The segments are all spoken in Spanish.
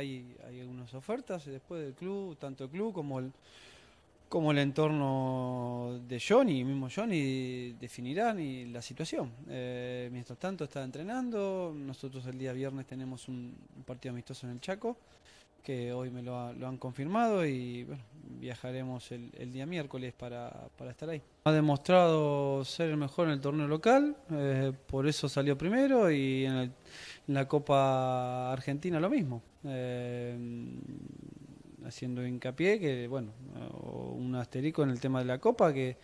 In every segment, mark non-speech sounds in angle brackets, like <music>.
hay, algunas ofertas y después del club, tanto el club como el, como el entorno de Johnny, mismo Johnny, definirán la situación. Eh, mientras tanto está entrenando, nosotros el día viernes tenemos un, partido amistoso en el Chaco, que hoy me lo, han confirmado y viajaremos el, día miércoles para, estar ahí. Ha demostrado ser el mejor en el torneo local, eh, por eso salió primero y en la Copa Argentina lo mismo. Eh, haciendo hincapié que, bueno, un asterisco en el tema de la Copa, que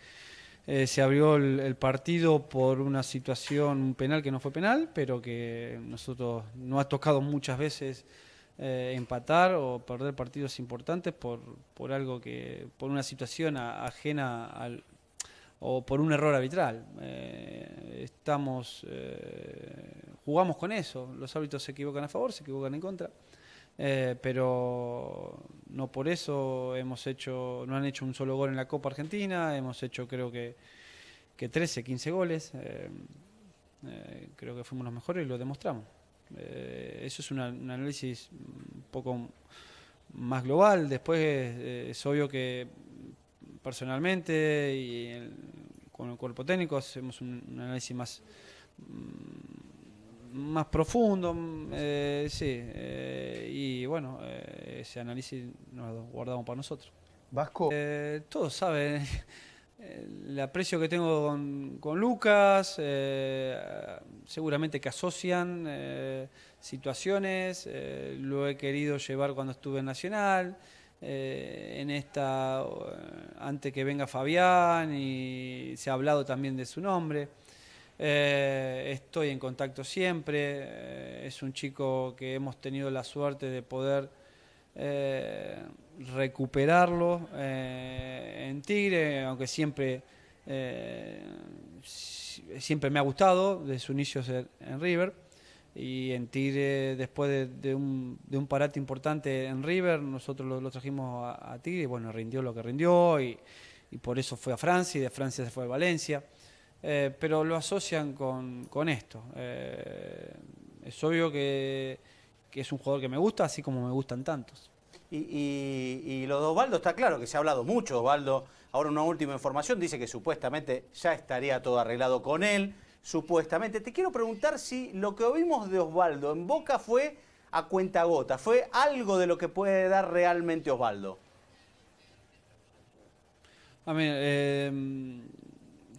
eh, se abrió el, partido por una situación, penal que no fue penal, pero que nosotros no ha tocado muchas veces eh, empatar o perder partidos importantes por, por algo que, por una situación ajena o por un error arbitral. estamos, jugamos con eso, los árbitros se equivocan a favor, se equivocan en contra. Eh, pero no por eso hemos hecho, no han hecho un solo gol en la Copa Argentina, hemos hecho creo que, que 13, 15 goles, eh, eh, creo que fuimos los mejores y lo demostramos. eso es un análisis un poco más global, después es, obvio que personalmente y con el cuerpo técnico hacemos un análisis más mm, más profundo, mm, eh, sí, eh, y bueno, eh, ese análisis lo guardamos para nosotros. Vasco. todos saben <laughs> el aprecio que tengo con, con Lucas, seguramente que asocian situaciones, lo he querido llevar cuando estuve en Nacional. en esta antes que venga Fabián y se ha hablado también de su nombre eh, estoy en contacto siempre, eh, es un chico que hemos tenido la suerte de poder eh, recuperarlo en Tigre, aunque siempre, siempre me ha gustado desde su inicio en River. Y en Tigre, después de, un, parate importante en River, nosotros lo, trajimos a, Tigre y bueno, rindió lo que rindió y, y por eso fue a Francia y de Francia se fue a Valencia. Eh, pero lo asocian con, esto. Eh, es obvio que, es un jugador que me gusta, así como me gustan tantos. Y, y, lo de Osvaldo está claro, que se ha hablado mucho, Osvaldo. Ahora una última información, dice que supuestamente ya estaría todo arreglado con él, supuestamente. Te quiero preguntar si lo que oímos de Osvaldo en Boca fue a gota fue algo de lo que puede dar realmente Osvaldo. A ver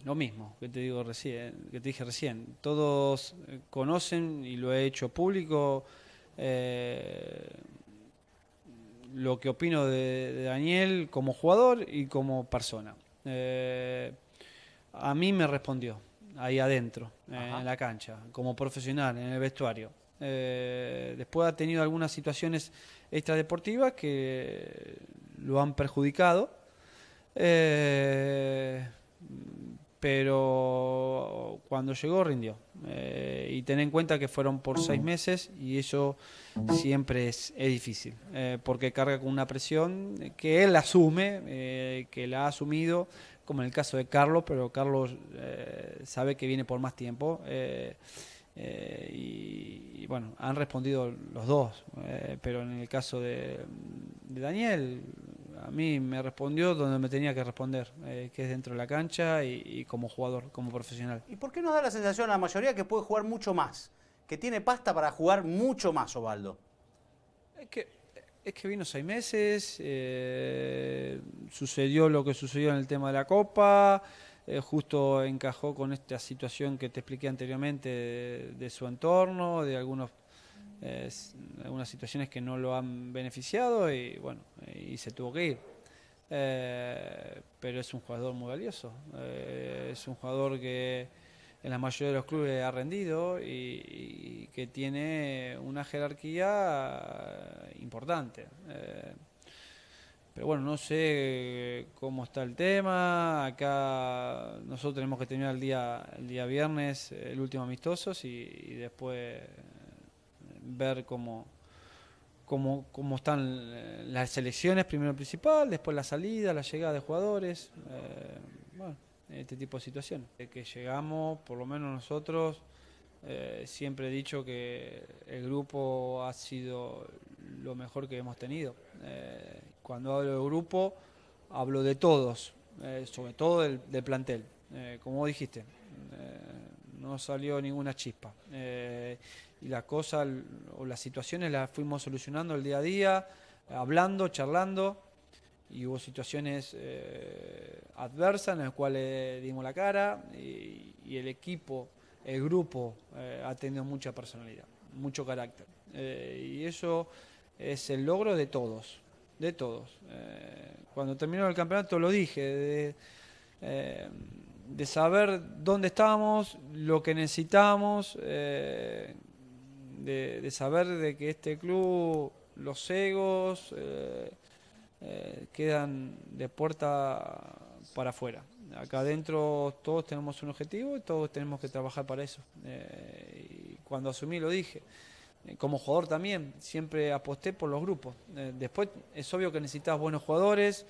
lo mismo que te digo recién, que te dije recién. Todos eh, conocen y lo he hecho público eh, lo que opino de, Daniel como jugador y como persona. Eh, a mí me respondió ahí adentro, en la cancha, como profesional, en el vestuario. después ha tenido algunas situaciones extradeportivas que lo han perjudicado pero cuando llegó rindió. Eh, y ten en cuenta que fueron por seis meses y eso siempre es, difícil, eh, porque carga con una presión que él asume, eh, que la ha asumido, como en el caso de Carlos, pero Carlos sabe que viene por más tiempo. Y, bueno, han respondido los dos, pero en el caso de, de Daniel, a mí me respondió donde me tenía que responder, eh, que es dentro de la cancha y, como jugador, como profesional. ¿Y por qué nos da la sensación a la mayoría que puede jugar mucho más? Que tiene pasta para jugar mucho más, Ovaldo. Es que, es que vino seis meses, eh, sucedió lo que sucedió en el tema de la Copa, eh, justo encajó con esta situación que te expliqué anteriormente de su entorno, de algunos algunas situaciones que no lo han beneficiado y bueno, y se tuvo que ir. Eh, pero es un jugador muy valioso, eh, es un jugador que en la mayoría de los clubes ha rendido y, que tiene una jerarquía importante. Eh, pero bueno, no sé cómo está el tema. Acá nosotros tenemos que terminar el día, el día viernes el último amistosos y después ver cómo, cómo, están eh, las selecciones, primero principal, después la salida, la llegada de jugadores, eh, este tipo de situaciones. Que llegamos, por lo menos nosotros, eh, siempre he dicho que el grupo ha sido lo mejor que hemos tenido. cuando hablo de grupo, hablo de todos, sobre todo del, del plantel, como dijiste no salió ninguna chispa. Eh, y la cosa o las situaciones las fuimos solucionando el día a día, hablando, charlando, y hubo situaciones eh, adversas en las cuales dimos la cara y, el equipo, el grupo eh, ha tenido mucha personalidad, mucho carácter. y eso es el logro de todos, de todos. cuando terminó el campeonato lo dije. De, de saber dónde estamos, lo que necesitamos, eh, de, de, saber de que este club, los egos eh, eh, quedan de puerta para afuera. Acá adentro todos tenemos un objetivo y todos tenemos que trabajar para eso. y cuando asumí lo dije. Como jugador también, siempre aposté por los grupos. después es obvio que necesitas buenos jugadores,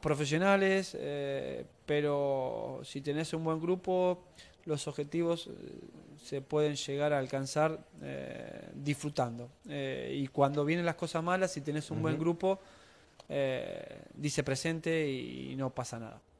profesionales, eh, pero si tenés un buen grupo, los objetivos eh, se pueden llegar a alcanzar eh, disfrutando. y cuando vienen las cosas malas, si tenés un buen grupo, dice presente y no pasa nada.